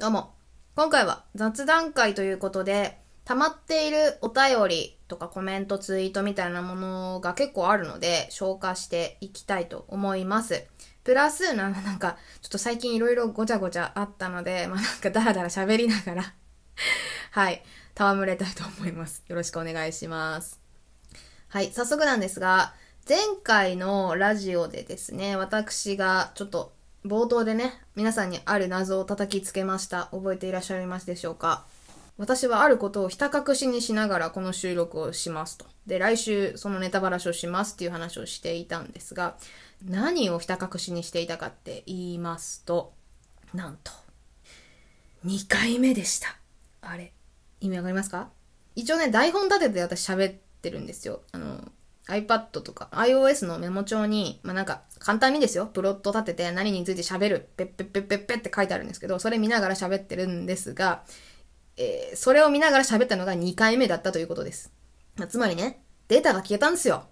どうも。今回は雑談会ということで、溜まっているお便りとかコメント、ツイートみたいなものが結構あるので、消化していきたいと思います。プラス、なんか、ちょっと最近いろいろごちゃごちゃあったので、まあ、なんかダラダラ喋りながら はい、戯れたいと思います。よろしくお願いします。はい、早速なんですが、前回のラジオでですね、私がちょっと冒頭でね、皆さんにある謎を叩きつけました。覚えていらっしゃいますでしょうか私はあることをひた隠しにしながらこの収録をしますと。で、来週そのネタバラシをしますっていう話をしていたんですが、何をひた隠しにしていたかって言いますと、なんと、2回目でした。あれ、意味わかりますか一応ね、台本立てて私喋ってるんですよ。あの、iPad とか iOS のメモ帳に、まあ、なんか簡単にですよ、プロット立てて何について喋る、ペッペッペッペッペって書いてあるんですけど、それ見ながら喋ってるんですが、えー、それを見ながら喋ったのが2回目だったということです。まあ、つまりね、データが消えたんですよ。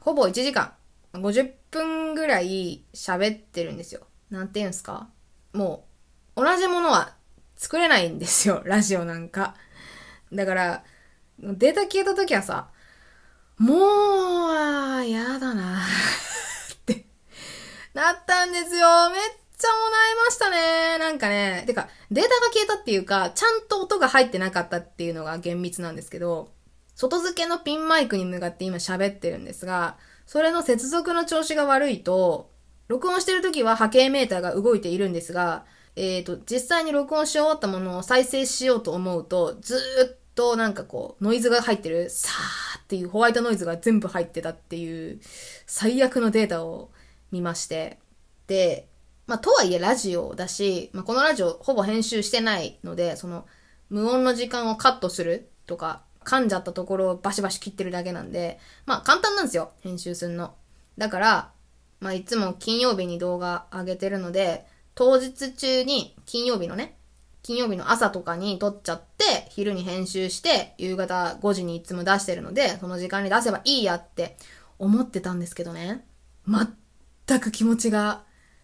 ほぼ1時間、50分ぐらい喋ってるんですよ。なんて言うんすかもう、同じものは作れないんですよ、ラジオなんか。だから、データ消えた時はさ、もう、やだな ってなったんですよ。めっちゃもらえましたね。なんかね、てか、データが消えたっていうか、ちゃんと音が入ってなかったっていうのが厳密なんですけど、外付けのピンマイクに向かって今喋ってるんですが、それの接続の調子が悪いと、録音してる時は波形メーターが動いているんですが、えっ、ー、と、実際に録音し終わったものを再生しようと思うと、ずーっとなんかこう、ノイズが入ってる、さーっていうホワイトノイズが全部入ってたっていう最悪のデータを見まして。で、まあ、とはいえラジオだし、まあ、このラジオほぼ編集してないので、その、無音の時間をカットするとか、噛んじゃったところをバシバシ切ってるだけなんで、まあ、簡単なんですよ、編集すんの。だから、まあ、いつも金曜日に動画上げてるので、当日中に、金曜日のね、金曜日の朝とかに撮っちゃって、昼に編集して、夕方5時にいつも出してるので、その時間に出せばいいやって思ってたんですけどね。全く気持ちが、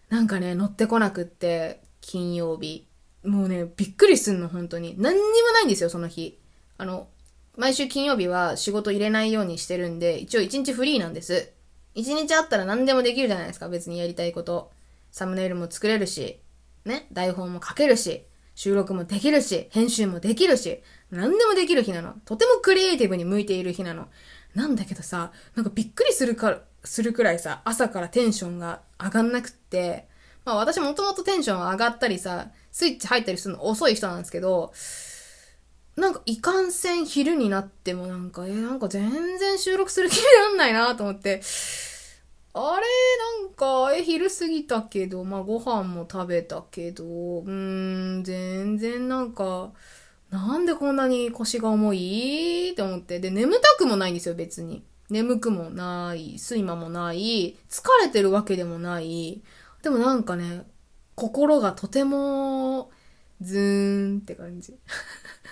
なんかね、乗ってこなくって、金曜日。もうね、びっくりすんの、本当に。何にもないんですよ、その日。あの、毎週金曜日は仕事入れないようにしてるんで、一応一日フリーなんです。一日あったら何でもできるじゃないですか、別にやりたいこと。サムネイルも作れるし、ね、台本も書けるし。収録もできるし、編集もできるし、何でもできる日なの。とてもクリエイティブに向いている日なの。なんだけどさ、なんかびっくりするか、するくらいさ、朝からテンションが上がんなくって、まあ私もともとテンション上がったりさ、スイッチ入ったりするの遅い人なんですけど、なんかいかんせん昼になってもなんか、えー、なんか全然収録する気になんないなと思って、あれ、なんか、え、昼過ぎたけど、まあ、ご飯も食べたけど、うーん、全然なんか、なんでこんなに腰が重いって思って。で、眠たくもないんですよ、別に。眠くもない、睡魔もない、疲れてるわけでもない。でもなんかね、心がとても、ズーンって感じ。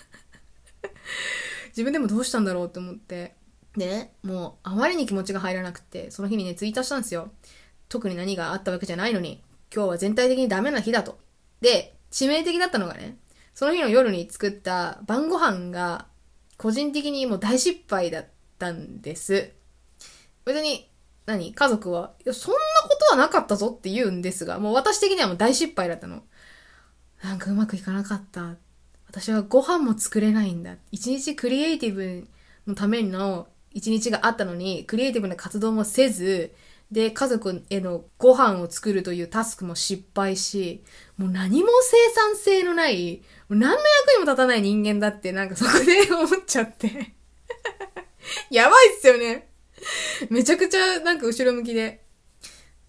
自分でもどうしたんだろうって思って。でね、もうあまりに気持ちが入らなくて、その日にね、ツイートしたんですよ。特に何があったわけじゃないのに、今日は全体的にダメな日だと。で、致命的だったのがね、その日の夜に作った晩ご飯が、個人的にもう大失敗だったんです。別に、何家族は、いや、そんなことはなかったぞって言うんですが、もう私的にはもう大失敗だったの。なんかうまくいかなかった。私はご飯も作れないんだ。一日クリエイティブのための一日があったのに、クリエイティブな活動もせず、で、家族へのご飯を作るというタスクも失敗し、もう何も生産性のない、もう何の役にも立たない人間だってなんかそこで思っちゃって やばいっすよね。めちゃくちゃなんか後ろ向きで。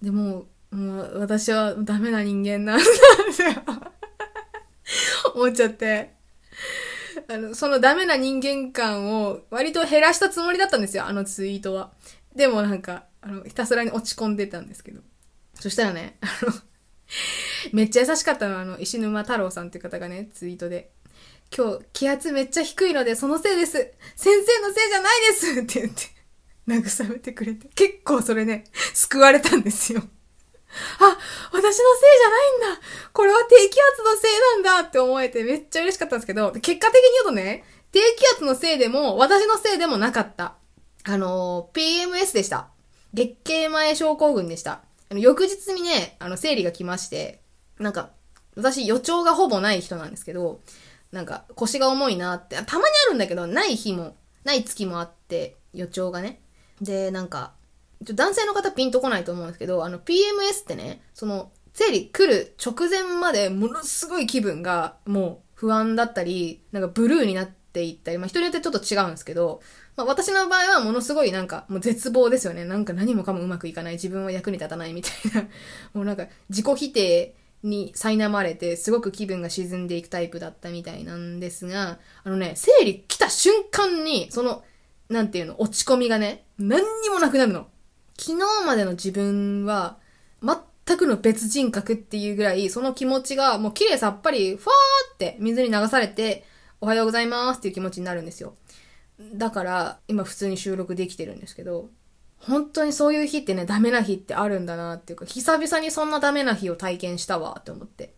でも、もう私はダメな人間なんだって思っちゃって。あの、そのダメな人間感を割と減らしたつもりだったんですよ、あのツイートは。でもなんか、あの、ひたすらに落ち込んでたんですけど。そしたらね、あの めっちゃ優しかったのは、あの、石沼太郎さんっていう方がね、ツイートで。今日、気圧めっちゃ低いので、そのせいです先生のせいじゃないですって言って、慰めてくれて。結構それね、救われたんですよあ、私のせいじゃないんだこれは低気圧のせいなんだって思えてめっちゃ嬉しかったんですけど、結果的に言うとね、低気圧のせいでも、私のせいでもなかった。あの PMS でした。月経前症候群でした。あの翌日にね、あの、生理が来まして、なんか、私予兆がほぼない人なんですけど、なんか腰が重いなって、たまにあるんだけど、ない日も、ない月もあって、予兆がね。で、なんか、男性の方ピンとこないと思うんですけど、あの PMS ってね、その生理来る直前までものすごい気分がもう不安だったり、なんかブルーになっていったり、まあ人によってちょっと違うんですけど、まあ私の場合はものすごいなんかもう絶望ですよね。なんか何もかもうまくいかない、自分は役に立たないみたいな、もうなんか自己否定、に苛まれて、すごく気分が沈んでいくタイプだったみたいなんですが、あのね、生理来た瞬間に、その、なんていうの、落ち込みがね、何にもなくなるの。昨日までの自分は、全くの別人格っていうぐらい、その気持ちがもう綺麗さっぱり、ふわーって水に流されて、おはようございますっていう気持ちになるんですよ。だから、今普通に収録できてるんですけど、本当にそういう日ってね、ダメな日ってあるんだなっていうか、久々にそんなダメな日を体験したわって思って。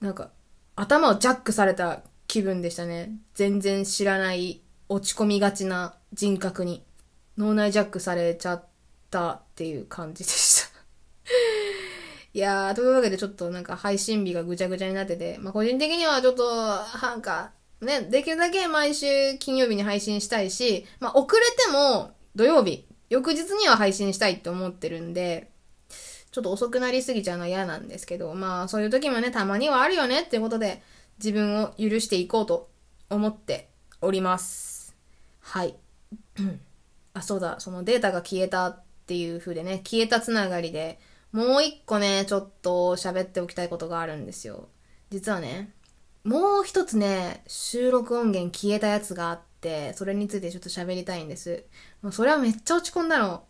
なんか、頭をジャックされた気分でしたね。全然知らない、落ち込みがちな人格に。脳内ジャックされちゃっったっていう感じでした いやー、というわけでちょっとなんか配信日がぐちゃぐちゃになってて、まあ個人的にはちょっと、なんか、ね、できるだけ毎週金曜日に配信したいし、まあ遅れても土曜日、翌日には配信したいって思ってるんで、ちょっと遅くなりすぎちゃうのは嫌なんですけど、まあそういう時もね、たまにはあるよねっていうことで、自分を許していこうと思っております。はい。あ、そうだ、そのデータが消えたっていう風でね、消えたつながりで、もう一個ね、ちょっと喋っておきたいことがあるんですよ。実はね、もう一つね、収録音源消えたやつがあって、それについてちょっと喋りたいんです。もうそれはめっちゃ落ち込んだの。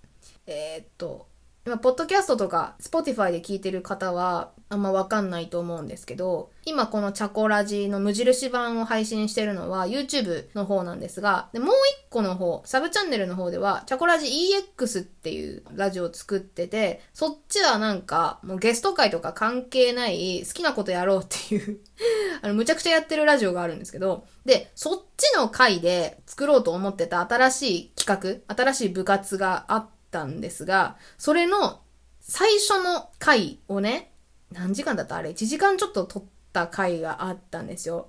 えー、っと、まあ、ポッドキャストとか、スポティファイで聞いてる方は、あんまわかんないと思うんですけど、今このチャコラジの無印版を配信してるのは YouTube の方なんですが、でもう一個の方、サブチャンネルの方では、チャコラジ EX っていうラジオを作ってて、そっちはなんか、もうゲスト会とか関係ない、好きなことやろうっていう あの、むちゃくちゃやってるラジオがあるんですけど、で、そっちの回で作ろうと思ってた新しい企画、新しい部活があって、ったんですが、それの最初の回をね、何時間だったあれ ?1 時間ちょっと撮った回があったんですよ。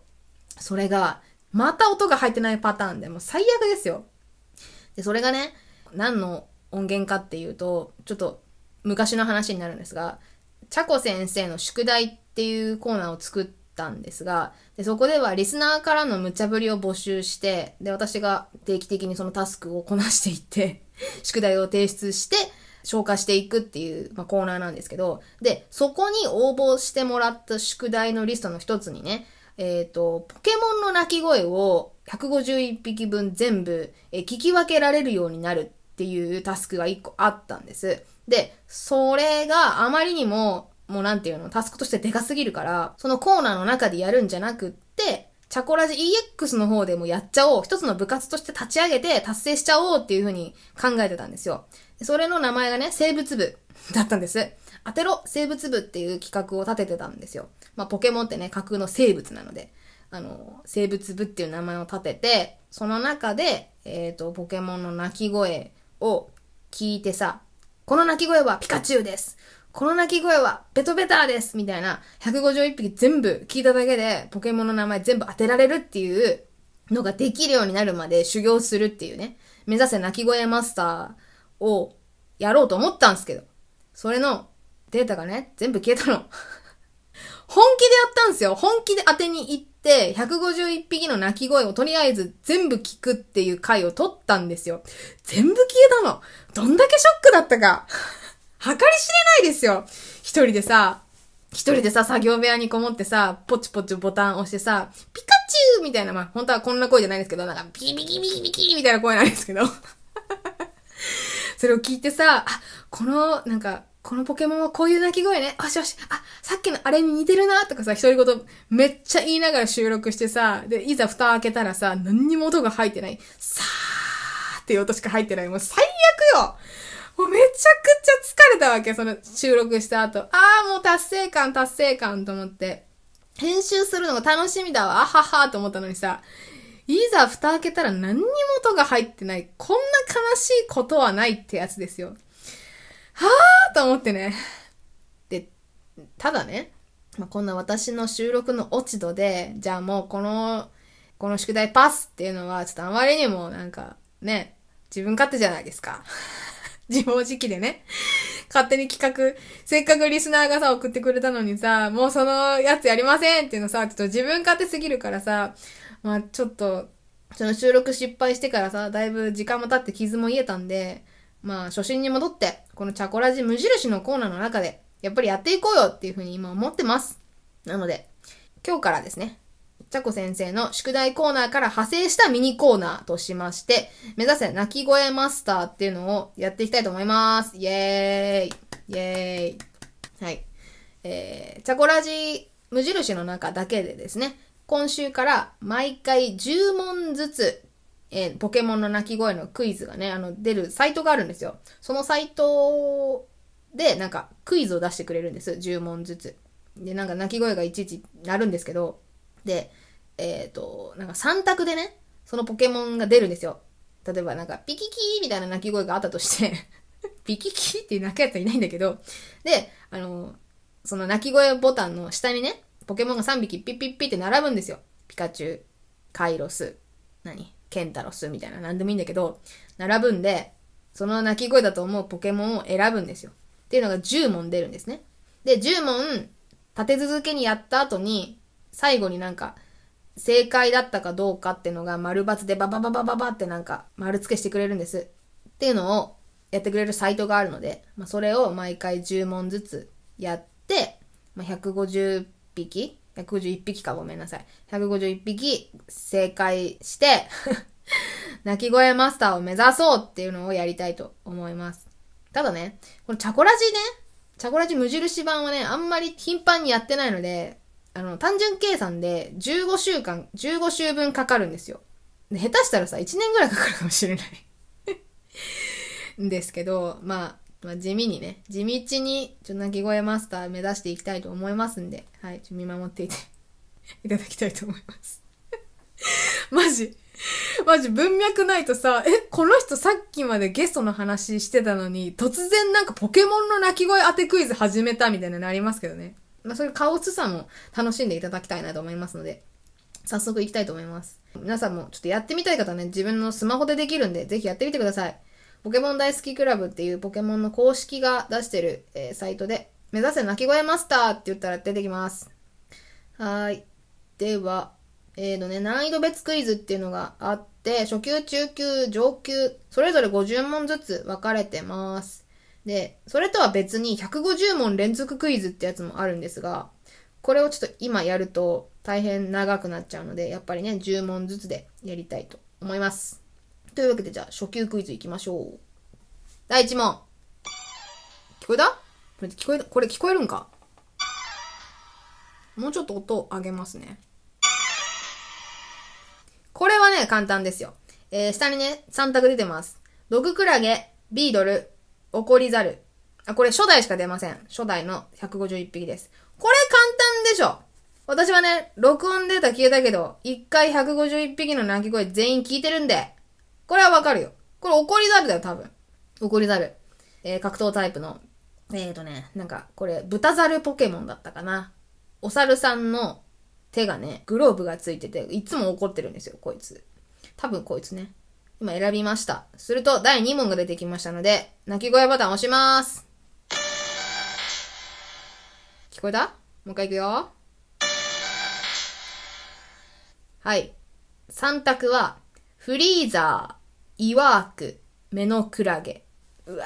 それが、また音が入ってないパターンで、もう最悪ですよ。で、それがね、何の音源かっていうと、ちょっと昔の話になるんですが、チャコ先生の宿題っていうコーナーを作ったんですが、でそこではリスナーからの無茶ぶりを募集して、で、私が定期的にそのタスクをこなしていって 宿題を提出して、消化していくっていう、まあ、コーナーなんですけど、で、そこに応募してもらった宿題のリストの一つにね、えっ、ー、と、ポケモンの鳴き声を151匹分全部え聞き分けられるようになるっていうタスクが1個あったんです。で、それがあまりにも、もうなんていうの、タスクとしてでかすぎるから、そのコーナーの中でやるんじゃなくって、チャコラジ EX の方でもやっちゃおう。一つの部活として立ち上げて達成しちゃおうっていう風に考えてたんですよ。それの名前がね、生物部だったんです。当てろ生物部っていう企画を立ててたんですよ。まあ、ポケモンってね、架空の生物なので、あの、生物部っていう名前を立てて、その中で、えっ、ー、と、ポケモンの鳴き声を聞いてさ、この鳴き声はピカチュウですこの鳴き声はベトベターですみたいな、151匹全部聞いただけで、ポケモンの名前全部当てられるっていうのができるようになるまで修行するっていうね、目指せ鳴き声マスターをやろうと思ったんですけど、それのデータがね、全部消えたの。本気でやったんですよ。本気で当てに行って、151匹の鳴き声をとりあえず全部聞くっていう回を取ったんですよ。全部消えたの。どんだけショックだったか。計り知れないですよ。一人でさ、一人でさ、作業部屋にこもってさ、ポチポチボタン押してさ、ピカチュウみたいな、まあ、本当はこんな声じゃないですけど、なんか、ビキビキビキビキみたいな声なんですけど。それを聞いてさ、あ、この、なんか、このポケモンはこういう鳴き声ね。よしよし。あ、さっきのあれに似てるなとかさ、一人ごとめっちゃ言いながら収録してさ、で、いざ蓋開けたらさ、何にも音が入ってない。さーっていう音しか入ってない。もう最悪よもうめちゃくちゃ疲れたわけ、その収録した後。ああ、もう達成感、達成感と思って。編集するのが楽しみだわ、あははと思ったのにさ、いざ蓋開けたら何にも音が入ってない。こんな悲しいことはないってやつですよ。はあーと思ってね。で、ただね、まあ、こんな私の収録の落ち度で、じゃあもうこの、この宿題パスっていうのは、ちょっとあまりにもなんか、ね、自分勝手じゃないですか。自暴自棄でね。勝手に企画、せっかくリスナーがさ、送ってくれたのにさ、もうそのやつやりませんっていうのさ、ちょっと自分勝手すぎるからさ、まあちょっと、その収録失敗してからさ、だいぶ時間も経って傷も癒えたんで、まあ初心に戻って、このチャコラジ無印のコーナーの中で、やっぱりやっていこうよっていうふうに今思ってます。なので、今日からですね、チャコ先生の宿題コーナーから派生したミニコーナーとしまして、目指せ泣き声マスターっていうのをやっていきたいと思います。イェーイイェーイはい。えー、チャコラジ無印の中だけでですね、今週から毎回10問ずつ、えー、ポケモンの鳴き声のクイズがね、あの、出るサイトがあるんですよ。そのサイトで、なんか、クイズを出してくれるんです。10問ずつ。で、なんか、鳴き声がいちいち鳴るんですけど、で、えっ、ー、と、なんか3択でね、そのポケモンが出るんですよ。例えばなんか、ピキキーみたいな鳴き声があったとして ピキキーっていう鳴くやつはいないんだけど、で、あの、その鳴き声ボタンの下にね、ポケモンが3匹ピッピッピって並ぶんですよ。ピカチュウ、カイロス、何ケンタロスみたいな、なんでもいいんだけど、並ぶんで、その鳴き声だと思うポケモンを選ぶんですよ。っていうのが10問出るんですね。で、10問、立て続けにやった後に、最後になんか、正解だったかどうかっていうのが丸抜でババババババってなんか丸付けしてくれるんです。っていうのをやってくれるサイトがあるので、まあ、それを毎回10問ずつやって、まあ、150匹 ?151 匹かごめんなさい。151匹正解して 鳴き声マスターを目指そうっていうのをやりたいと思います。ただね、このチャコラジね、チャコラジ無印版はね、あんまり頻繁にやってないので、あの、単純計算で15週間、15週分かかるんですよ。で下手したらさ、1年ぐらいかかるかもしれないん ですけど、まあ、まあ、地味にね、地道に、ちょ、鳴き声マスター目指していきたいと思いますんで、はい、ちょ見守っていて いただきたいと思います マジ。マジ文脈ないとさ、え、この人さっきまでゲストの話してたのに、突然なんかポケモンの鳴き声当てクイズ始めたみたいなのありますけどね。まあ、そういうカオスさも楽しんでいただきたいなと思いますので、早速いきたいと思います。皆さんもちょっとやってみたい方はね、自分のスマホでできるんで、ぜひやってみてください。ポケモン大好きクラブっていうポケモンの公式が出してる、えー、サイトで、目指せ鳴き声マスターって言ったら出てきます。はーい。では、えーとね、難易度別クイズっていうのがあって、初級、中級、上級、それぞれ50問ずつ分かれてます。で、それとは別に150問連続クイズってやつもあるんですが、これをちょっと今やると大変長くなっちゃうので、やっぱりね、10問ずつでやりたいと思います。というわけでじゃあ初級クイズいきましょう。第1問。聞こえたこれ聞こえたこれ聞こえるんかもうちょっと音を上げますね。これはね、簡単ですよ。えー、下にね、3択出てます。毒クラゲ、ビードル、怒りざる。あ、これ初代しか出ません。初代の151匹です。これ簡単でしょ私はね、録音データ消えたけど、一回151匹の鳴き声全員聞いてるんで、これはわかるよ。これ怒りざるだよ、多分。怒りざる。えー、格闘タイプの。えーとね、なんか、これ、豚ザルポケモンだったかな。お猿さんの手がね、グローブがついてて、いつも怒ってるんですよ、こいつ。多分こいつね。今選びました。すると第2問が出てきましたので、鳴き声ボタン押します。聞こえたもう一回いくよ。はい。3択は、フリーザー、イワーク、目のクラゲ。うわ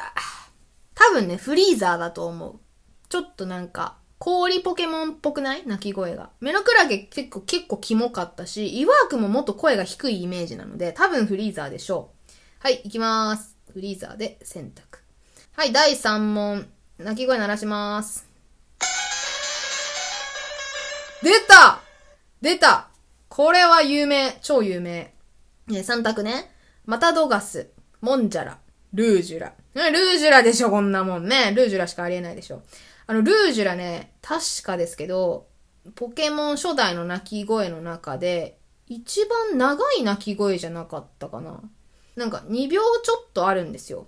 多分ね、フリーザーだと思う。ちょっとなんか、氷ポケモンっぽくない鳴き声が。メのクラゲ結構、結構キモかったし、イワークももっと声が低いイメージなので、多分フリーザーでしょう。はい、行きまーす。フリーザーで選択。はい、第3問。鳴き声鳴らしまーす。出た出たこれは有名。超有名。ね、3択ね。マタドガス、モンジャラ、ルージュラ。ルージュラでしょ、こんなもんね。ルージュラしかありえないでしょ。あの、ルージュラね、確かですけど、ポケモン初代の鳴き声の中で、一番長い鳴き声じゃなかったかな。なんか2秒ちょっとあるんですよ。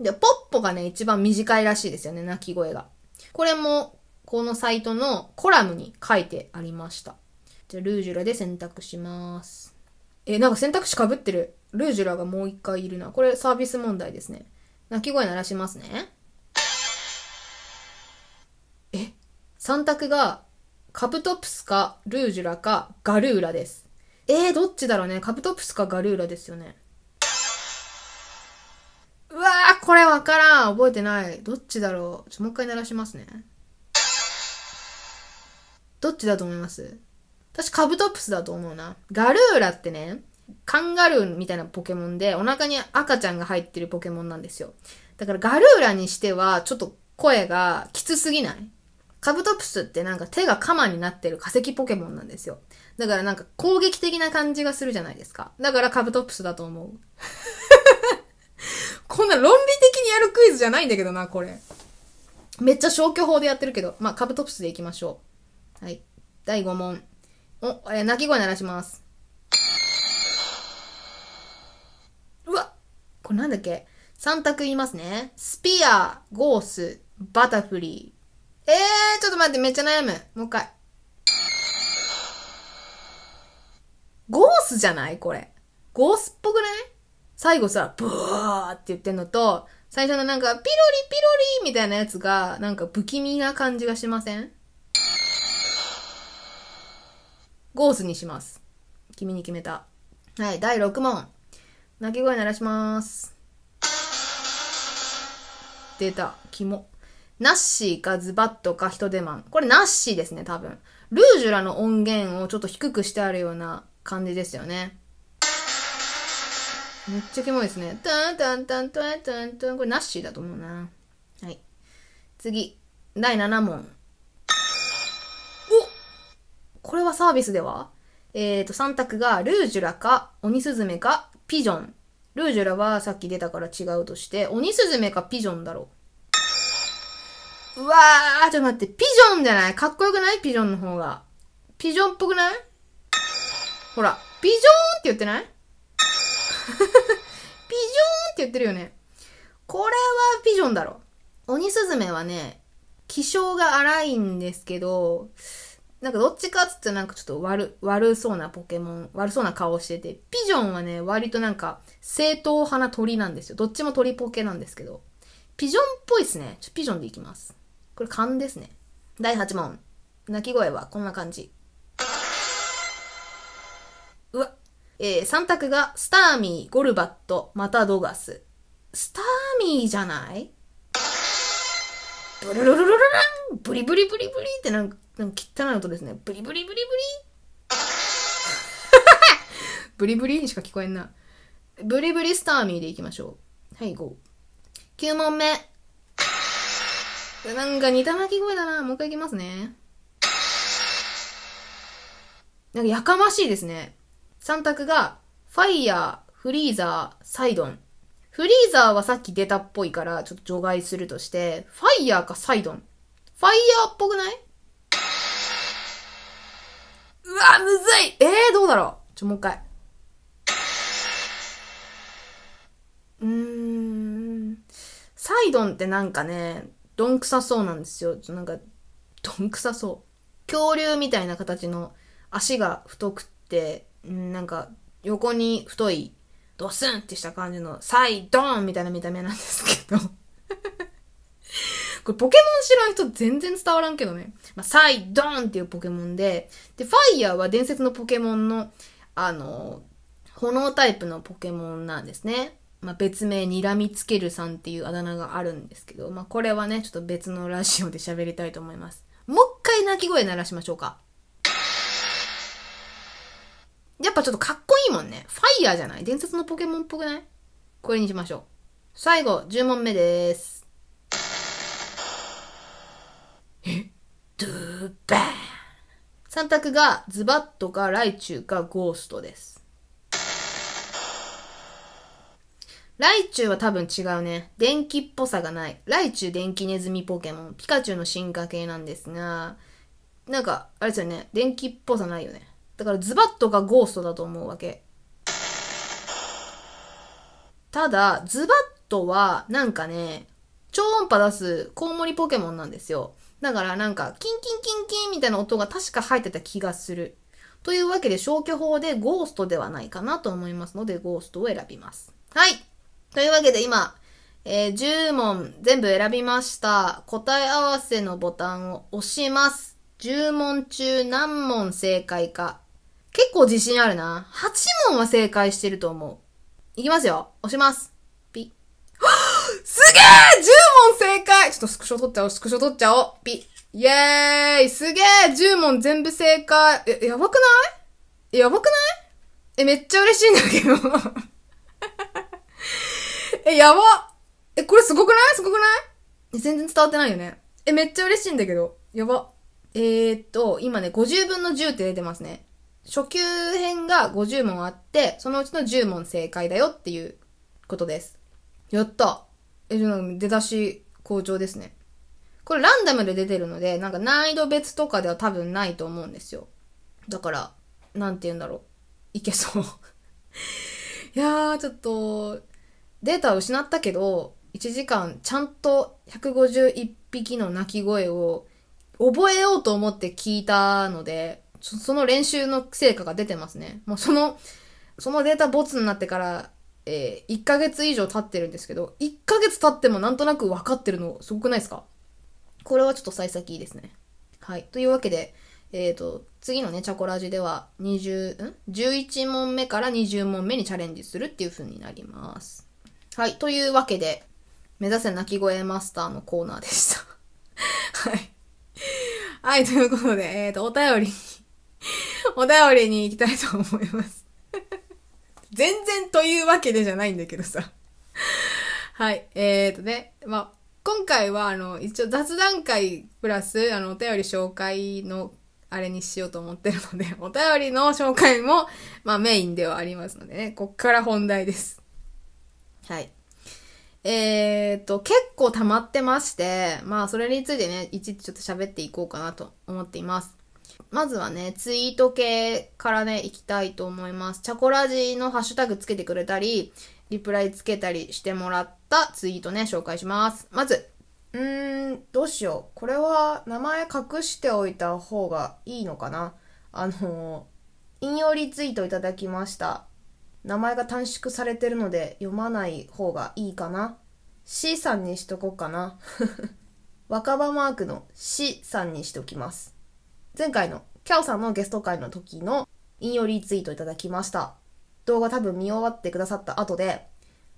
で、ポッポがね、一番短いらしいですよね、鳴き声が。これも、このサイトのコラムに書いてありました。じゃルージュラで選択します。え、なんか選択肢被ってる。ルージュラがもう一回いるな。これサービス問題ですね。鳴き声鳴らしますね。3択が、カブトプスかルージュラかガルーラです。えー、どっちだろうね。カブトプスかガルーラですよね。うわー、これわからん。覚えてない。どっちだろう。ちょ、もう一回鳴らしますね。どっちだと思います私、カブトプスだと思うな。ガルーラってね、カンガルーみたいなポケモンで、お腹に赤ちゃんが入ってるポケモンなんですよ。だからガルーラにしては、ちょっと声がきつすぎないカブトプスってなんか手が鎌になってる化石ポケモンなんですよ。だからなんか攻撃的な感じがするじゃないですか。だからカブトプスだと思う。こんな論理的にやるクイズじゃないんだけどな、これ。めっちゃ消去法でやってるけど。まあ、カブトプスでいきましょう。はい。第5問。お、え鳴き声鳴らします。うわこれなんだっけ ?3 択言いますね。スピア、ゴース、バタフリー。えちょっと待って、めっちゃ悩む。もう一回。ゴースじゃないこれ。ゴースっぽくない最後さ、ブワーって言ってんのと、最初のなんか、ピロリピロリみたいなやつが、なんか不気味な感じがしませんゴースにします。君に決めた。はい、第6問。鳴き声鳴らします。出た。キモ。ナッシーかズバットかヒトデマン。これナッシーですね、多分。ルージュラの音源をちょっと低くしてあるような感じですよね。めっちゃキモいですね。タンタンタンタンタンタン。これナッシーだと思うな。はい。次。第7問。おこれはサービスではえっ、ー、と、3択が、ルージュラか、オニスズメか、ピジョン。ルージュラはさっき出たから違うとして、オニスズメかピジョンだろう。うわー、ちょっと待って、ピジョンじゃないかっこよくないピジョンの方が。ピジョンっぽくないほら、ピジョーンって言ってない ピジョーンって言ってるよね。これはピジョンだろ。オニスズメはね、気性が荒いんですけど、なんかどっちかっつってなんかちょっと悪、悪そうなポケモン、悪そうな顔してて、ピジョンはね、割となんか正統派な鳥なんですよ。どっちも鳥ポケなんですけど。ピジョンっぽいっすね。ちょピジョンでいきます。これ勘ですね。第8問。鳴き声はこんな感じ。うわ。えー、3択が、スターミー、ゴルバット、またドガス。スターミーじゃないブルルルルルルンブリブリブリブリってなんか、なんか汚い音ですね。ブリブリブリブリブリブリにしか聞こえんな。ブリブリスターミーでいきましょう。はい、5。9問目。なんか似た鳴き声だな。もう一回いきますね。なんかやかましいですね。三択が、ファイヤー、フリーザー、サイドン。フリーザーはさっき出たっぽいから、ちょっと除外するとして、ファイヤーかサイドン。ファイヤーっぽくないうわ、むずいえー、どうだろうちょ、もう一回。うーん。サイドンってなんかね、どんくさそうなんですよ。なんか、どんくさそう。恐竜みたいな形の足が太くって、なんか、横に太い、ドスンってした感じの、サイドーンみたいな見た目なんですけど これポケモン知らん人全然伝わらんけどね。まあ、サイドーンっていうポケモンで、で、ファイヤーは伝説のポケモンの、あの、炎タイプのポケモンなんですね。まあ、別名にらみつけるさんっていうあだ名があるんですけど、まあ、これはね、ちょっと別のラジオで喋りたいと思います。もう一回鳴き声鳴らしましょうか。やっぱちょっとかっこいいもんね。ファイヤーじゃない伝説のポケモンっぽくないこれにしましょう。最後、10問目です。えドゥーバーン三択がズバットかライチュウかゴーストです。ライチュウは多分違うね。電気っぽさがない。ライチュウ電気ネズミポケモン。ピカチュウの進化系なんですが、なんか、あれですよね。電気っぽさないよね。だからズバットがゴーストだと思うわけ。ただ、ズバットは、なんかね、超音波出すコウモリポケモンなんですよ。だからなんか、キンキンキンキンみたいな音が確か入ってた気がする。というわけで消去法でゴーストではないかなと思いますので、ゴーストを選びます。はい。というわけで今、えー、10問全部選びました。答え合わせのボタンを押します。10問中何問正解か。結構自信あるな。8問は正解してると思う。いきますよ。押します。ピッ。すげえ !10 問正解ちょっとスクショ撮っちゃおう、スクショ撮っちゃおう。ピッ。イェーイすげえ !10 問全部正解。え、やばくないやばくないえ、めっちゃ嬉しいんだけど え、やばえ、これすごくないすごくない全然伝わってないよね。え、めっちゃ嬉しいんだけど。やば。えー、っと、今ね、50分の10って出てますね。初級編が50問あって、そのうちの10問正解だよっていうことです。やったえ、出だし、好調ですね。これランダムで出てるので、なんか難易度別とかでは多分ないと思うんですよ。だから、なんて言うんだろう。いけそう いやー、ちょっと、データを失ったけど、1時間ちゃんと151匹の鳴き声を覚えようと思って聞いたので、その練習の成果が出てますね。もうその、そのデータボツになってから、えー、1ヶ月以上経ってるんですけど、1ヶ月経ってもなんとなく分かってるのすごくないですかこれはちょっと幸先いいですね。はい。というわけで、えっ、ー、と、次のね、チャコラジでは、20、ん ?11 問目から20問目にチャレンジするっていう風になります。はい。というわけで、目指せ泣き声マスターのコーナーでした。はい。はい、ということで、えっ、ー、と、お便りに お便りに行きたいと思います 全然というわけでじゃないんだけどさはい、えっ、ー、とね、まあ、今回は、あの、一応雑談会プラス、あの、お便り紹介の、あれにしようと思ってるので、お便りの紹介も、まあ、メインではありますのでね、こっから本題です。はい。えー、っと、結構溜まってまして、まあ、それについてね、いちいちちょっと喋っていこうかなと思っています。まずはね、ツイート系からね、いきたいと思います。チャコラジのハッシュタグつけてくれたり、リプライつけたりしてもらったツイートね、紹介します。まず、うーん、どうしよう。これは名前隠しておいた方がいいのかなあの、引用リツイートいただきました。名前が短縮されてるので読まない方がいいかな C さんにしとこうかな 若葉マークの C さんにしときます前回のキャオさんのゲスト会の時の引用リツイートいただきました動画多分見終わってくださった後で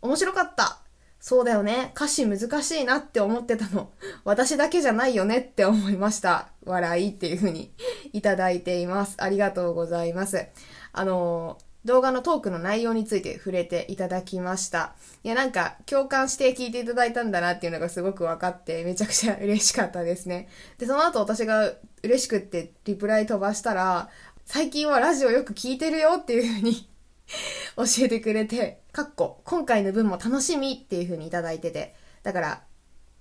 面白かったそうだよね。歌詞難しいなって思ってたの。私だけじゃないよねって思いました。笑いっていう風にいただいています。ありがとうございます。あのー動画のトークの内容について触れていただきました。いや、なんか共感して聞いていただいたんだなっていうのがすごく分かって、めちゃくちゃ嬉しかったですね。で、その後私が嬉しくってリプライ飛ばしたら、最近はラジオよく聞いてるよっていうふうに 教えてくれて、かっこ、今回の分も楽しみっていうふうにいただいてて、だから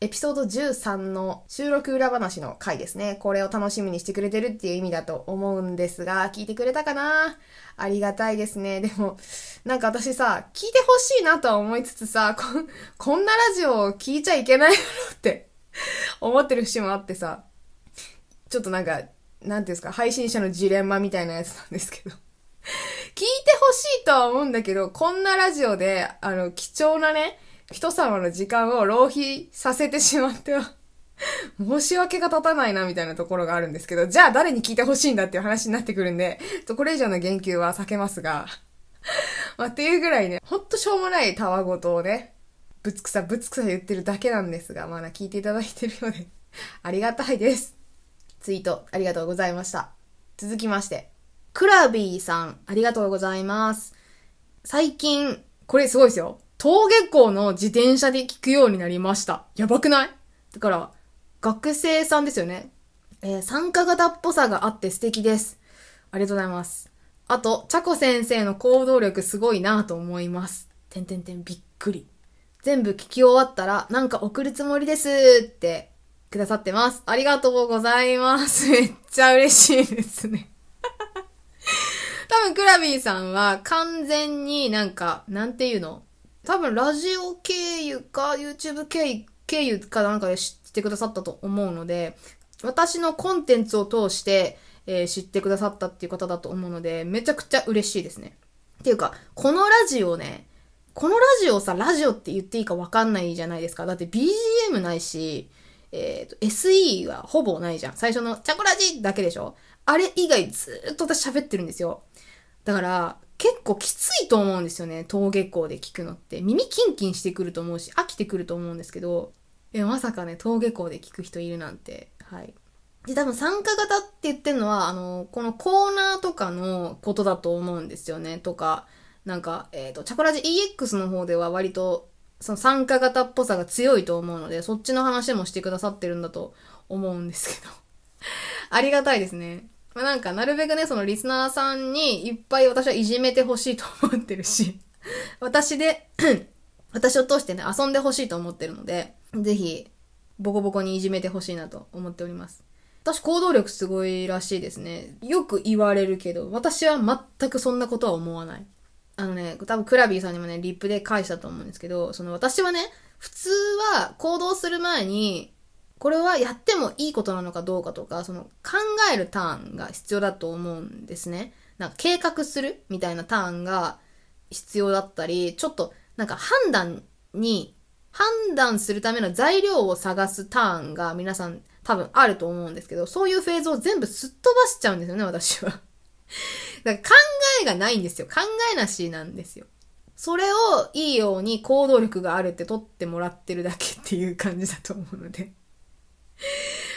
エピソード13の収録裏話の回ですね。これを楽しみにしてくれてるっていう意味だと思うんですが、聞いてくれたかなありがたいですね。でも、なんか私さ、聞いてほしいなとは思いつつさ、こ、こんなラジオを聞いちゃいけないだろって思ってる節もあってさ、ちょっとなんか、なんていうんですか、配信者のジレンマみたいなやつなんですけど。聞いてほしいとは思うんだけど、こんなラジオで、あの、貴重なね、人様の時間を浪費させてしまっては申し訳が立たないなみたいなところがあるんですけど、じゃあ誰に聞いてほしいんだっていう話になってくるんで、とこれ以上の言及は避けますが まあ、っていうぐらいね、ほんとしょうもないたわごとをね、ぶつくさぶつくさ言ってるだけなんですが、まだ聞いていただいてるようで ありがたいです。ツイートありがとうございました。続きまして、クラビーさん、ありがとうございます。最近、これすごいですよ。登下校の自転車で聞くようになりました。やばくないだから、学生さんですよね。えー、参加型っぽさがあって素敵です。ありがとうございます。あと、チャコ先生の行動力すごいなと思います。てんてんてんびっくり。全部聞き終わったら、なんか送るつもりですってくださってます。ありがとうございます。めっちゃ嬉しいですね 多分、クラビーさんは完全になんか、なんていうの多分ラジオ経由か YouTube 経由経由かなんかで知ってくださったと思うので、私のコンテンツを通して、えー、知ってくださったっていう方だと思うので、めちゃくちゃ嬉しいですね。っていうか、このラジオね、このラジオさ、ラジオって言っていいかわかんないじゃないですか。だって BGM ないし、えっ、ー、と、SE はほぼないじゃん。最初のチャコラジだけでしょあれ以外ずっと私喋ってるんですよ。だから、結構きついと思うんですよね。登下校で聞くのって。耳キンキンしてくると思うし、飽きてくると思うんですけど、え、まさかね、登下校で聞く人いるなんて。はい。で、多分参加型って言ってるのは、あの、このコーナーとかのことだと思うんですよね。とか、なんか、えっ、ー、と、チャコラジ EX の方では割と、その参加型っぽさが強いと思うので、そっちの話もしてくださってるんだと思うんですけど。ありがたいですね。まあ、なんか、なるべくね、そのリスナーさんにいっぱい私はいじめてほしいと思ってるし、私で 私を通してね、遊んでほしいと思ってるので、ぜひ、ボコボコにいじめてほしいなと思っております。私行動力すごいらしいですね。よく言われるけど、私は全くそんなことは思わない。あのね、多分クラビーさんにもね、リップで返したと思うんですけど、その私はね、普通は行動する前に、これはやってもいいことなのかどうかとか、その考えるターンが必要だと思うんですね。なんか計画するみたいなターンが必要だったり、ちょっとなんか判断に、判断するための材料を探すターンが皆さん多分あると思うんですけど、そういうフェーズを全部すっ飛ばしちゃうんですよね、私は。だ から考えがないんですよ。考えなしなんですよ。それをいいように行動力があるって取ってもらってるだけっていう感じだと思うので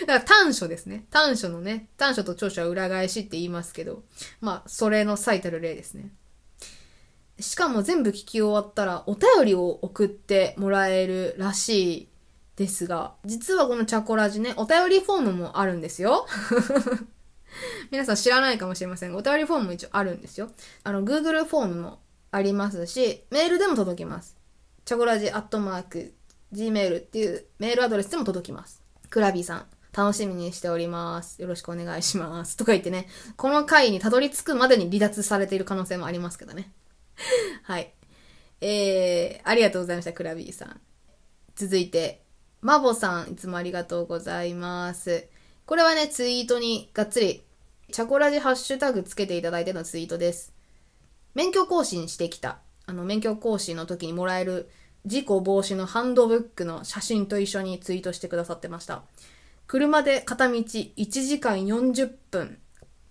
だから短所ですね。短所のね、短所と長所は裏返しって言いますけど、まあ、それの最たる例ですね。しかも全部聞き終わったらお便りを送ってもらえるらしいですが、実はこのチャコラジね、お便りフォームもあるんですよ。皆さん知らないかもしれませんが、お便りフォームも一応あるんですよ。あの、Google フォームもありますし、メールでも届きます。チャコラジアットマーク、Gmail っていうメールアドレスでも届きます。クラビーさん、楽しみにしております。よろしくお願いします。とか言ってね、この回にたどり着くまでに離脱されている可能性もありますけどね。はい。えー、ありがとうございました、クラビーさん。続いて、マボさん、いつもありがとうございます。これはね、ツイートにがっつり、チャコラジハッシュタグつけていただいてのツイートです。免許更新してきた。あの、免許更新の時にもらえる事故防止のハンドブックの写真と一緒にツイートしてくださってました。車で片道1時間40分。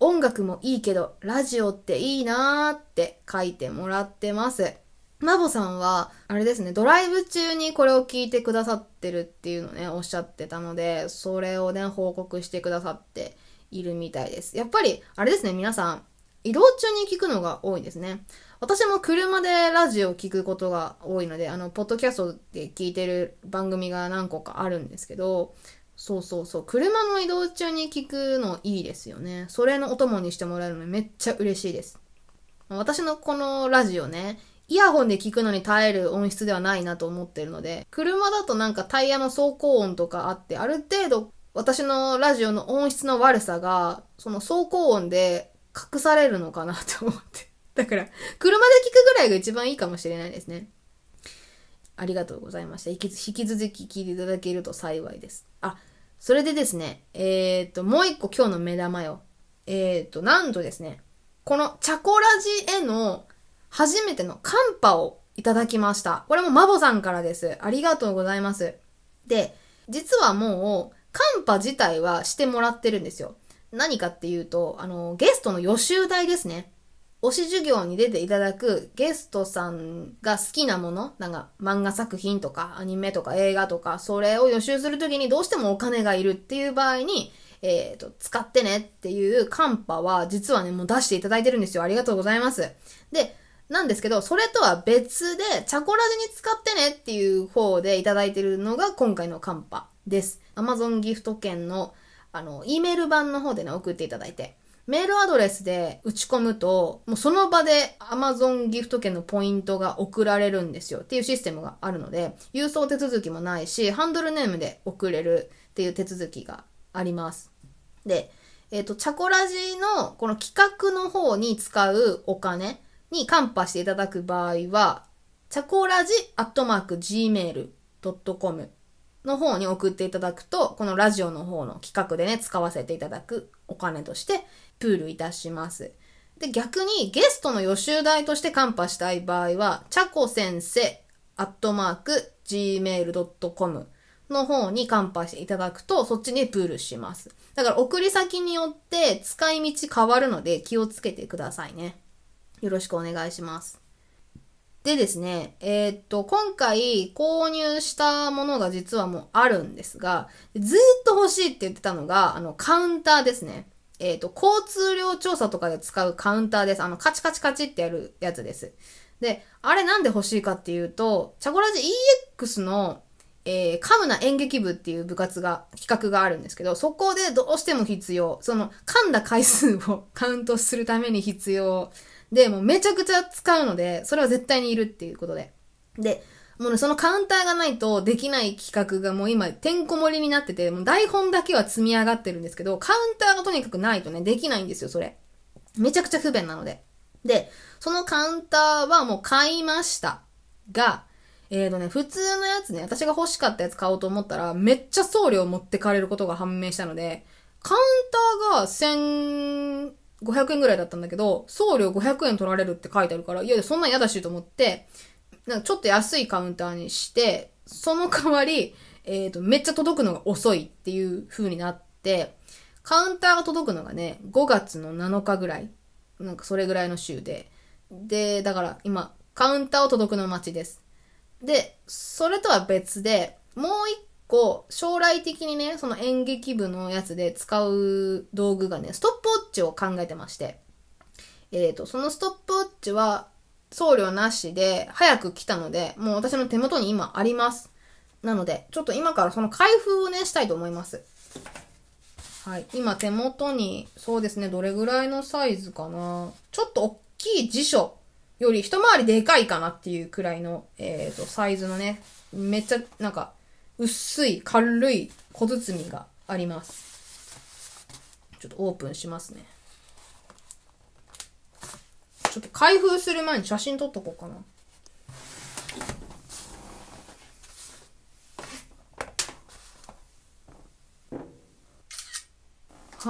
音楽もいいけど、ラジオっていいなーって書いてもらってます。マボさんは、あれですね、ドライブ中にこれを聞いてくださってるっていうのね、おっしゃってたので、それをね、報告してくださっているみたいです。やっぱり、あれですね、皆さん、移動中に聞くのが多いですね。私も車でラジオを聞くことが多いので、あの、ポッドキャストで聞いてる番組が何個かあるんですけど、そうそうそう、車の移動中に聞くのいいですよね。それのお供にしてもらえるのめっちゃ嬉しいです。私のこのラジオね、イヤホンで聞くのに耐える音質ではないなと思ってるので、車だとなんかタイヤの走行音とかあって、ある程度私のラジオの音質の悪さが、その走行音で隠されるのかなと思って。だから、車で聞くぐらいが一番いいかもしれないですね。ありがとうございました。引き続き聞いていただけると幸いです。あ、それでですね、えっ、ー、と、もう一個今日の目玉よ。えっ、ー、と、なんとですね、このチャコラジへの初めてのカンパをいただきました。これもマボさんからです。ありがとうございます。で、実はもう、カンパ自体はしてもらってるんですよ。何かっていうと、あの、ゲストの予習代ですね。推し授業に出ていただくゲストさんが好きなもの、なんか漫画作品とかアニメとか映画とか、それを予習するときにどうしてもお金がいるっていう場合に、えっ、ー、と、使ってねっていうカンパは実はね、もう出していただいてるんですよ。ありがとうございます。で、なんですけど、それとは別で、チャコラジに使ってねっていう方でいただいてるのが今回のカンパです。Amazon ギフト券のあの、E メール版の方でね、送っていただいて、メールアドレスで打ち込むと、もうその場で Amazon ギフト券のポイントが送られるんですよっていうシステムがあるので、郵送手続きもないし、ハンドルネームで送れるっていう手続きがあります。で、えっ、ー、と、チャコラジのこの企画の方に使うお金にカンパしていただく場合は、チャコラジアットマーク gmail.com の方に送っていただくと、このラジオの方の企画でね、使わせていただくお金としてプールいたします。で、逆にゲストの予習代としてカンパしたい場合は、ちゃこ先生、アットマーク、gmail.com の方にカンパしていただくと、そっちにプールします。だから送り先によって使い道変わるので気をつけてくださいね。よろしくお願いします。でですね、えー、っと、今回購入したものが実はもうあるんですが、ずーっと欲しいって言ってたのが、あの、カウンターですね。えー、っと、交通量調査とかで使うカウンターです。あの、カチカチカチってやるやつです。で、あれなんで欲しいかっていうと、チャコラジ EX の、えー、カムナ演劇部っていう部活が、企画があるんですけど、そこでどうしても必要。その、噛んだ回数を カウントするために必要で、もうめちゃくちゃ使うので、それは絶対にいるっていうことで。で、もうね、そのカウンターがないとできない企画がもう今、てんこ盛りになってて、もう台本だけは積み上がってるんですけど、カウンターがとにかくないとね、できないんですよ、それ。めちゃくちゃ不便なので。で、そのカウンターはもう買いました。が、えーとね、普通のやつね、私が欲しかったやつ買おうと思ったら、めっちゃ送料持ってかれることが判明したので、カウンターが1000 500円ぐらいだったんだけど、送料500円取られるって書いてあるから、いやいや、そんな嫌だしと思って、なんかちょっと安いカウンターにして、その代わり、えっ、ー、と、めっちゃ届くのが遅いっていう風になって、カウンターが届くのがね、5月の7日ぐらい。なんかそれぐらいの週で。で、だから今、カウンターを届くの待ちです。で、それとは別で、もう一個、将来的にね、その演劇部のやつで使う道具がね、ストップウォッチを考えてまして。えっ、ー、と、そのストップウォッチは送料なしで早く来たので、もう私の手元に今あります。なので、ちょっと今からその開封をね、したいと思います。はい。今手元に、そうですね、どれぐらいのサイズかな。ちょっと大きい辞書より一回りでかいかなっていうくらいの、えっ、ー、と、サイズのね、めっちゃ、なんか、薄い軽い小包みがありますちょっとオープンしますねちょっと開封する前に写真撮っとこうかな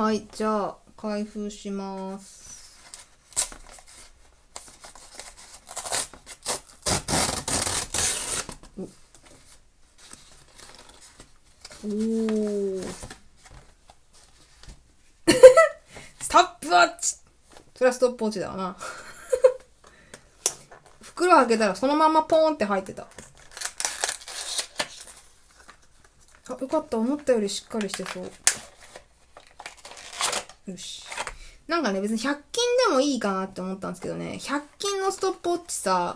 はい、じゃあ開封します。おー。ストップウォッチそれはストップウォッチだわな。袋開けたらそのままポーンって入ってた。あ、よかった。思ったよりしっかりしてそう。よし。なんかね、別に100均でもいいかなって思ったんですけどね、100均のストップウォッチさ、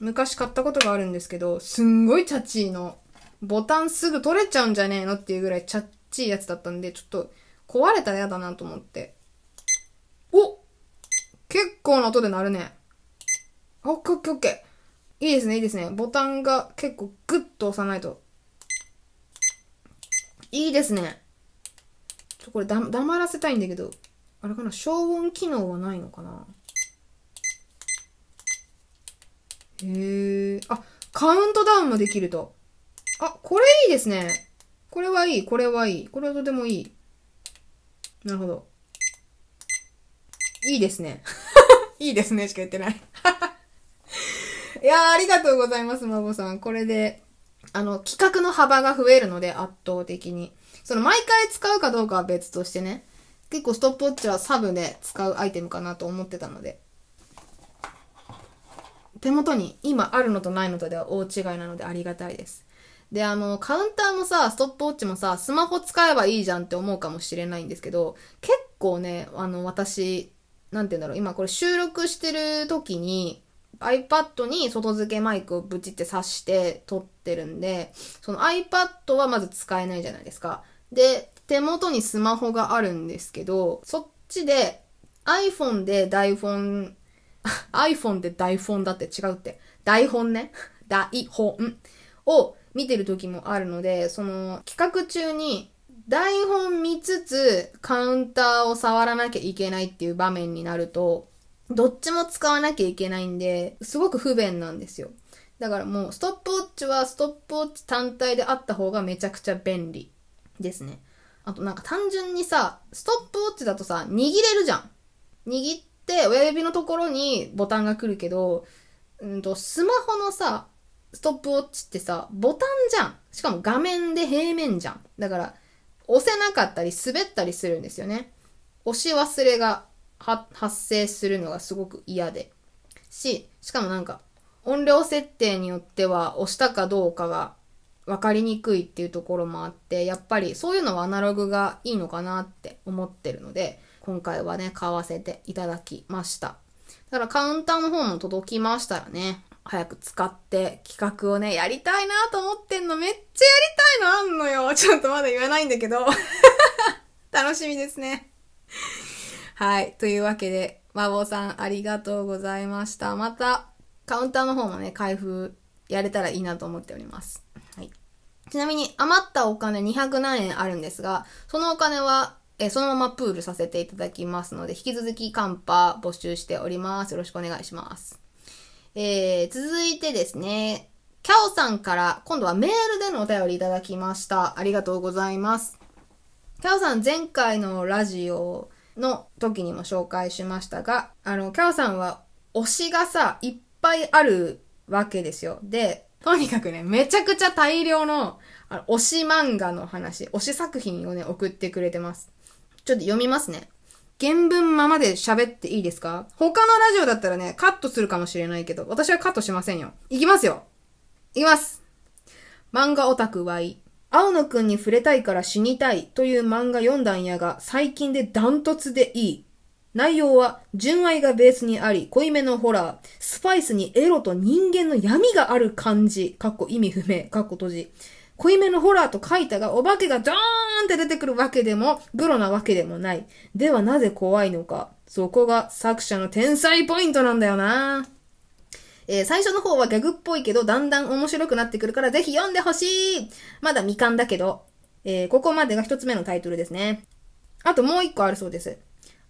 昔買ったことがあるんですけど、すんごいチャチーのボタンすぐ取れちゃうんじゃねえのっていうぐらいチャッチいやつだったんで、ちょっと壊れたら嫌だなと思って。お結構な音で鳴るね。オッケーオッケーオッケー。いいですね、いいですね。ボタンが結構グッと押さないと。いいですね。ちょ、これだ、黙らせたいんだけど。あれかな消音機能はないのかなへえ。あ、カウントダウンもできると。あ、これいいですね。これはいい、これはいい。これはとてもいい。なるほど。いいですね。いいですねしか言ってない いやー、ありがとうございます、ボさん。これで、あの、企画の幅が増えるので、圧倒的に。その、毎回使うかどうかは別としてね。結構ストップウォッチはサブで使うアイテムかなと思ってたので。手元に今あるのとないのとでは大違いなのでありがたいです。で、あの、カウンターもさ、ストップウォッチもさ、スマホ使えばいいじゃんって思うかもしれないんですけど、結構ね、あの、私、なんて言うんだろう、今これ収録してる時に、iPad に外付けマイクをブチって挿して撮ってるんで、その iPad はまず使えないじゃないですか。で、手元にスマホがあるんですけど、そっちで iPhone で台本、iPhone で台本だって違うって。台本ね。台本を見てる時もあるので、その企画中に台本見つつカウンターを触らなきゃいけないっていう場面になると、どっちも使わなきゃいけないんで、すごく不便なんですよ。だからもうストップウォッチはストップウォッチ単体であった方がめちゃくちゃ便利ですね。あとなんか単純にさ、ストップウォッチだとさ、握れるじゃん。握って親指のところにボタンが来るけど、うんと、スマホのさ、ストップウォッチってさ、ボタンじゃん。しかも画面で平面じゃん。だから、押せなかったり滑ったりするんですよね。押し忘れが発生するのがすごく嫌で。し、しかもなんか、音量設定によっては押したかどうかが分かりにくいっていうところもあって、やっぱりそういうのはアナログがいいのかなって思ってるので、今回はね、買わせていただきました。だからカウンターの方も届きましたらね、早く使って企画をね、やりたいなと思ってんの。めっちゃやりたいのあんのよ。ちょっとまだ言わないんだけど。楽しみですね。はい。というわけで、マボさんありがとうございました。また、カウンターの方もね、開封やれたらいいなと思っております。はい。ちなみに余ったお金200何円あるんですが、そのお金はえそのままプールさせていただきますので、引き続きカンパ募集しております。よろしくお願いします。えー、続いてですね、キャオさんから今度はメールでのお便りいただきました。ありがとうございます。キャオさん前回のラジオの時にも紹介しましたが、あの、キャオさんは推しがさ、いっぱいあるわけですよ。で、とにかくね、めちゃくちゃ大量のあの推し漫画の話、推し作品をね、送ってくれてます。ちょっと読みますね。原文ままで喋っていいですか他のラジオだったらね、カットするかもしれないけど、私はカットしませんよ。いきますよ。いきます。漫画オタク Y。青野くんに触れたいから死にたいという漫画読んだんやが、最近でダントツでいい。内容は、純愛がベースにあり、濃いめのホラー、スパイスにエロと人間の闇がある感じ、かっこ意味不明、かっこ閉じ。濃いめのホラーと書いたが、お化けがドーンって出てくるわけでも、グロなわけでもない。ではなぜ怖いのか。そこが作者の天才ポイントなんだよな。えー、最初の方はギャグっぽいけど、だんだん面白くなってくるから、ぜひ読んでほしいまだ未完だけど。えー、ここまでが一つ目のタイトルですね。あともう一個あるそうです。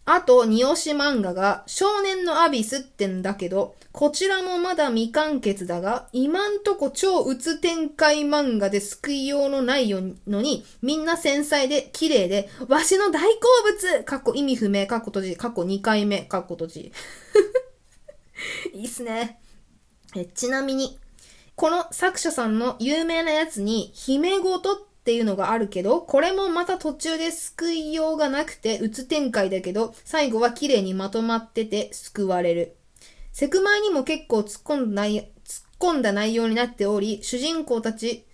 あと、二押し漫画が、少年のアビスってんだけど、こちらもまだ未完結だが、今んとこ超うつ展開漫画で救いようのないのに、みんな繊細で綺麗で、わしの大好物過去意味不明、過去閉じ、過去2回目、過去閉じ。いいっすね。えちなみに、この作者さんの有名なやつに、姫ごとっっていうのがあるけど、これもまた途中で救いようがなくて、うつ展開だけど、最後は綺麗にまとまってて救われる。セクマイにも結構突っ込んだ内突っ込んだ内容になっており、主人公たち、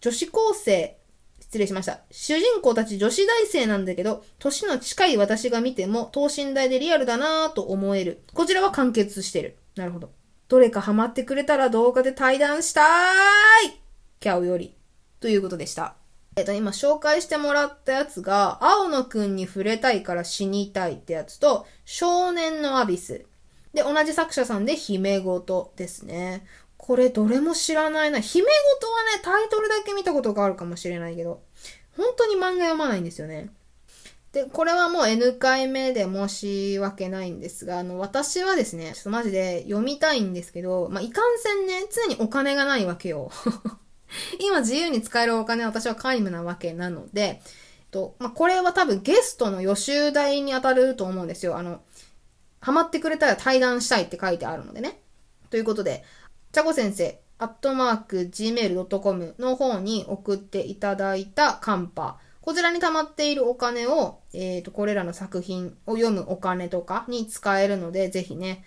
女子高生、失礼しました。主人公たち女子大生なんだけど、歳の近い私が見ても、等身大でリアルだなぁと思える。こちらは完結してる。なるほど。どれかハマってくれたら動画で対談したーいキャオより。ということでした。えっと、今紹介してもらったやつが、青野くんに触れたいから死にたいってやつと、少年のアビス。で、同じ作者さんで、姫ごとですね。これ、どれも知らないな。姫ごとはね、タイトルだけ見たことがあるかもしれないけど、本当に漫画読まないんですよね。で、これはもう N 回目で申し訳ないんですが、あの、私はですね、ちょっとマジで読みたいんですけど、まあ、いかんせんね、常にお金がないわけよ。今自由に使えるお金は私は皆無なわけなので、とまあ、これは多分ゲストの予習代に当たると思うんですよ。あの、ハマってくれたら対談したいって書いてあるのでね。ということで、ちゃこ先生、アットマーク gmail.com の方に送っていただいたカンパ。こちらに溜まっているお金を、えっ、ー、と、これらの作品を読むお金とかに使えるので、ぜひね、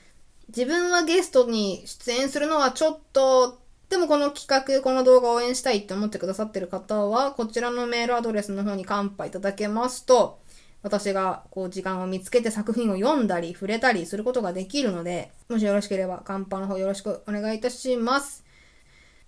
自分はゲストに出演するのはちょっとでもこの企画、この動画を応援したいって思ってくださってる方は、こちらのメールアドレスの方に乾杯いただけますと、私がこう時間を見つけて作品を読んだり触れたりすることができるので、もしよろしければ乾杯の方よろしくお願いいたします。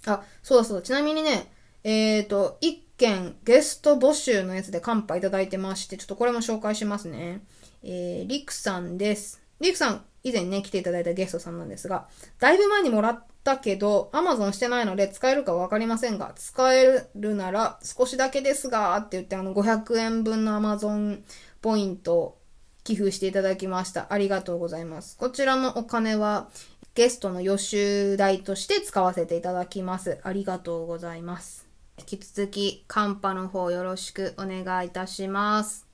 あ、そうだそうだ。ちなみにね、えっ、ー、と、一件ゲスト募集のやつで乾杯いただいてまして、ちょっとこれも紹介しますね。えー、りくさんです。リークさん、以前ね、来ていただいたゲストさんなんですが、だいぶ前にもらったけど、アマゾンしてないので使えるかわかりませんが、使えるなら少しだけですが、って言って、あの、500円分のアマゾンポイント寄付していただきました。ありがとうございます。こちらのお金は、ゲストの予習代として使わせていただきます。ありがとうございます。引き続き、カンパの方よろしくお願いいたします。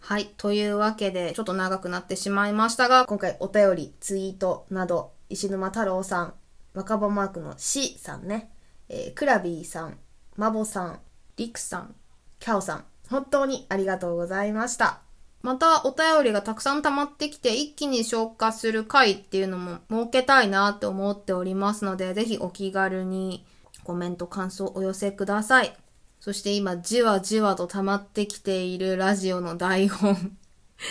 はい。というわけで、ちょっと長くなってしまいましたが、今回お便り、ツイートなど、石沼太郎さん、若葉マークの C さんね、えー、クラビーさん、マボさん、リクさん、キャオさん、本当にありがとうございました。またお便りがたくさん溜まってきて一気に消化する回っていうのも設けたいなって思っておりますので、ぜひお気軽にコメント、感想お寄せください。そして今、じわじわと溜まってきているラジオの台本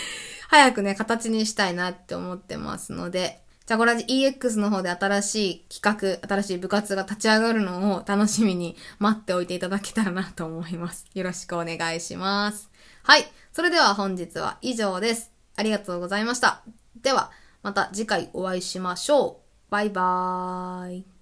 早くね、形にしたいなって思ってますので、じゃあこれ EX の方で新しい企画、新しい部活が立ち上がるのを楽しみに待っておいていただけたらなと思います。よろしくお願いします。はい。それでは本日は以上です。ありがとうございました。では、また次回お会いしましょう。バイバーイ。